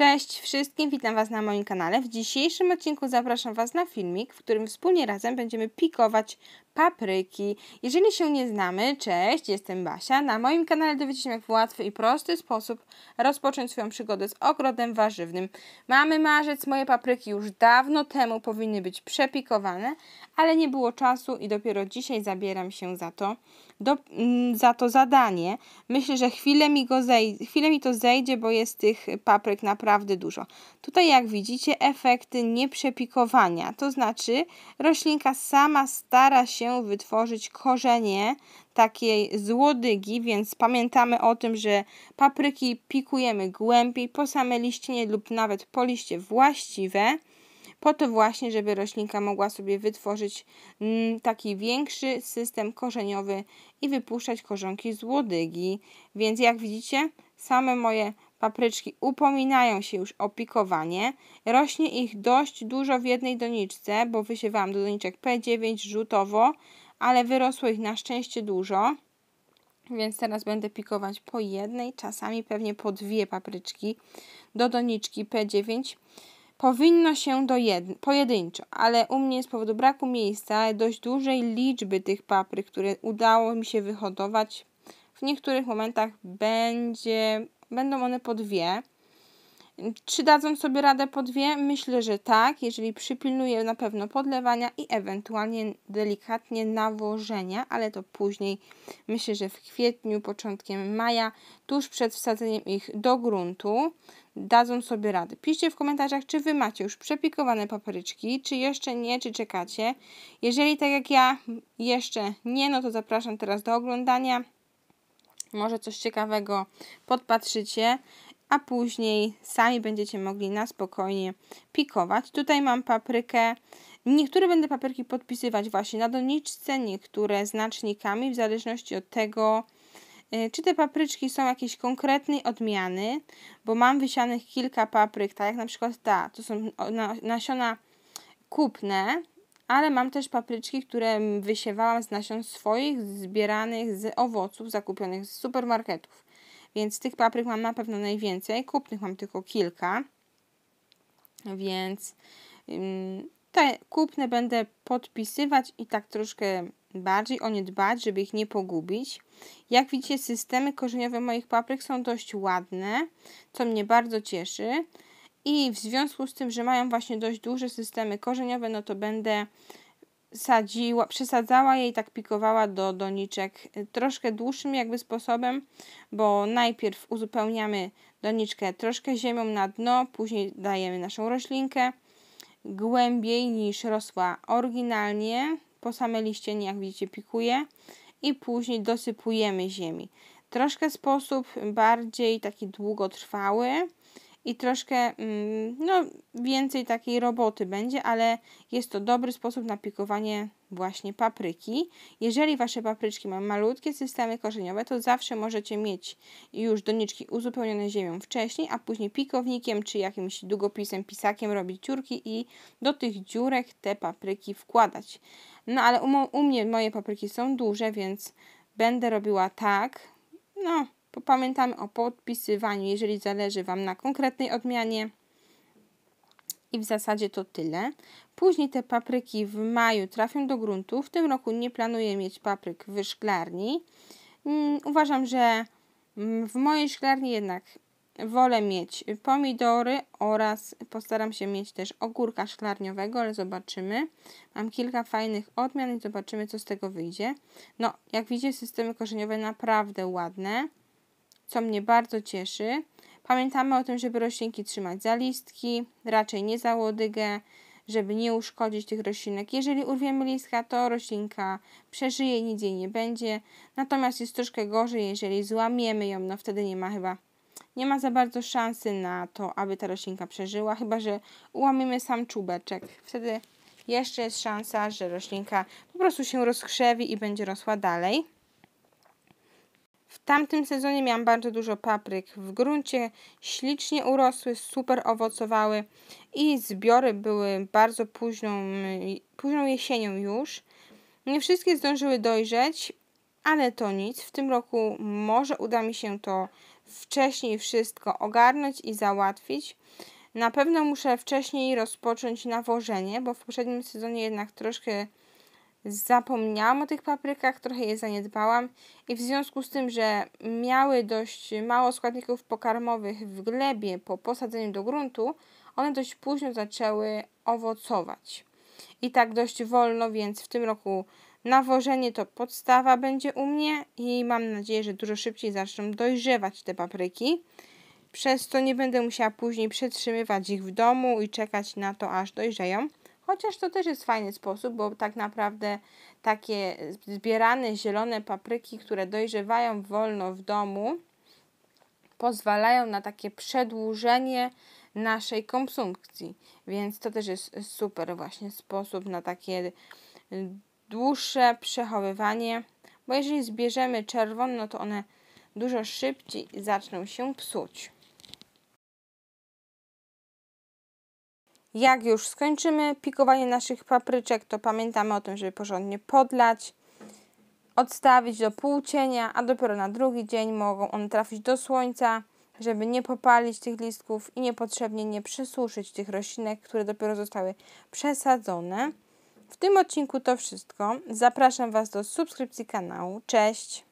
Cześć wszystkim, witam Was na moim kanale. W dzisiejszym odcinku zapraszam Was na filmik, w którym wspólnie razem będziemy pikować papryki. Jeżeli się nie znamy, cześć, jestem Basia. Na moim kanale dowiecie się, jak w łatwy i prosty sposób rozpocząć swoją przygodę z ogrodem warzywnym. Mamy marzec, moje papryki już dawno temu powinny być przepikowane, ale nie było czasu i dopiero dzisiaj zabieram się za to, do, mm, za to zadanie. Myślę, że chwilę mi, go chwilę mi to zejdzie, bo jest tych papryk naprawdę dużo. Tutaj jak widzicie efekty nieprzepikowania, to znaczy roślinka sama stara się wytworzyć korzenie takiej złodygi, więc pamiętamy o tym, że papryki pikujemy głębiej po same liścinie lub nawet po liście właściwe, po to właśnie, żeby roślinka mogła sobie wytworzyć mm, taki większy system korzeniowy i wypuszczać korzonki złodygi. Więc jak widzicie, same moje Papryczki upominają się już o pikowanie. Rośnie ich dość dużo w jednej doniczce, bo wysiewałam do doniczek P9 rzutowo, ale wyrosło ich na szczęście dużo. Więc teraz będę pikować po jednej, czasami pewnie po dwie papryczki do doniczki P9. Powinno się do jedn- pojedynczo, ale u mnie z powodu braku miejsca, dość dużej liczby tych papryk, które udało mi się wyhodować, w niektórych momentach będzie Będą one po dwie. Czy dadzą sobie radę po dwie? Myślę, że tak, jeżeli przypilnuję na pewno podlewania i ewentualnie delikatnie nawożenia, ale to później, myślę, że w kwietniu, początkiem maja, tuż przed wsadzeniem ich do gruntu, dadzą sobie radę. Piszcie w komentarzach, czy Wy macie już przepikowane papryczki, czy jeszcze nie, czy czekacie. Jeżeli tak jak ja jeszcze nie, no to zapraszam teraz do oglądania może coś ciekawego podpatrzycie, a później sami będziecie mogli na spokojnie pikować. Tutaj mam paprykę. Niektóre będę papryki podpisywać właśnie na doniczce, niektóre znacznikami, w zależności od tego, y, czy te papryczki są jakiejś konkretnej odmiany, bo mam wysianych kilka papryk, tak jak na przykład ta, to są nasiona kupne, ale mam też papryczki, które wysiewałam z nasion swoich, zbieranych z owoców zakupionych z supermarketów. Więc tych papryk mam na pewno najwięcej, kupnych mam tylko kilka. Więc te kupne będę podpisywać i tak troszkę bardziej o nie dbać, żeby ich nie pogubić. Jak widzicie, systemy korzeniowe moich papryk są dość ładne, co mnie bardzo cieszy. I w związku z tym, że mają właśnie dość duże systemy korzeniowe, no to będę sadziła, przesadzała je i tak pikowała do doniczek troszkę dłuższym jakby sposobem, bo najpierw uzupełniamy doniczkę troszkę ziemią na dno, później dajemy naszą roślinkę głębiej niż rosła oryginalnie, po same liście, jak widzicie, pikuje i później dosypujemy ziemi. Troszkę sposób bardziej taki długotrwały, i troszkę mm, no, więcej takiej roboty będzie, ale jest to dobry sposób na pikowanie właśnie papryki. Jeżeli Wasze papryczki mają malutkie systemy korzeniowe, to zawsze możecie mieć już doniczki uzupełnione ziemią wcześniej, a później pikownikiem czy jakimś długopisem, pisakiem robić dziurki i do tych dziurek te papryki wkładać. No ale u, u mnie moje papryki są duże, więc będę robiła tak, no Pamiętamy o podpisywaniu, jeżeli zależy Wam na konkretnej odmianie. I w zasadzie to tyle. Później te papryki w maju trafią do gruntu. W tym roku nie planuję mieć papryk w szklarni. Mm, uważam, że w mojej szklarni jednak wolę mieć pomidory oraz postaram się mieć też ogórka szklarniowego, ale zobaczymy. Mam kilka fajnych odmian i zobaczymy, co z tego wyjdzie. No, jak widzicie, systemy korzeniowe naprawdę ładne co mnie bardzo cieszy. Pamiętamy o tym, żeby roślinki trzymać za listki, raczej nie za łodygę, żeby nie uszkodzić tych roślinek. Jeżeli urwiemy listka, to roślinka przeżyje, nic jej nie będzie. Natomiast jest troszkę gorzej, jeżeli złamiemy ją, no wtedy nie ma chyba nie ma za bardzo szansy na to, aby ta roślinka przeżyła, chyba że ułamimy sam czubeczek. Wtedy jeszcze jest szansa, że roślinka po prostu się rozkrzewi i będzie rosła dalej. W tamtym sezonie miałam bardzo dużo papryk w gruncie, ślicznie urosły, super owocowały i zbiory były bardzo późną, y, późną jesienią już. Nie wszystkie zdążyły dojrzeć, ale to nic. W tym roku może uda mi się to wcześniej wszystko ogarnąć i załatwić. Na pewno muszę wcześniej rozpocząć nawożenie, bo w poprzednim sezonie jednak troszkę Zapomniałam o tych paprykach, trochę je zaniedbałam i w związku z tym, że miały dość mało składników pokarmowych w glebie po posadzeniu do gruntu, one dość późno zaczęły owocować. I tak dość wolno, więc w tym roku nawożenie to podstawa będzie u mnie i mam nadzieję, że dużo szybciej zaczną dojrzewać te papryki. Przez to nie będę musiała później przetrzymywać ich w domu i czekać na to, aż dojrzeją. Chociaż to też jest fajny sposób, bo tak naprawdę takie zbierane zielone papryki, które dojrzewają wolno w domu, pozwalają na takie przedłużenie naszej konsumpcji. Więc to też jest super właśnie sposób na takie dłuższe przechowywanie, bo jeżeli zbierzemy czerwono, to one dużo szybciej zaczną się psuć. Jak już skończymy pikowanie naszych papryczek, to pamiętamy o tym, żeby porządnie podlać, odstawić do półcienia, a dopiero na drugi dzień mogą one trafić do słońca, żeby nie popalić tych listków i niepotrzebnie nie przesuszyć tych roślinek, które dopiero zostały przesadzone. W tym odcinku to wszystko. Zapraszam Was do subskrypcji kanału. Cześć!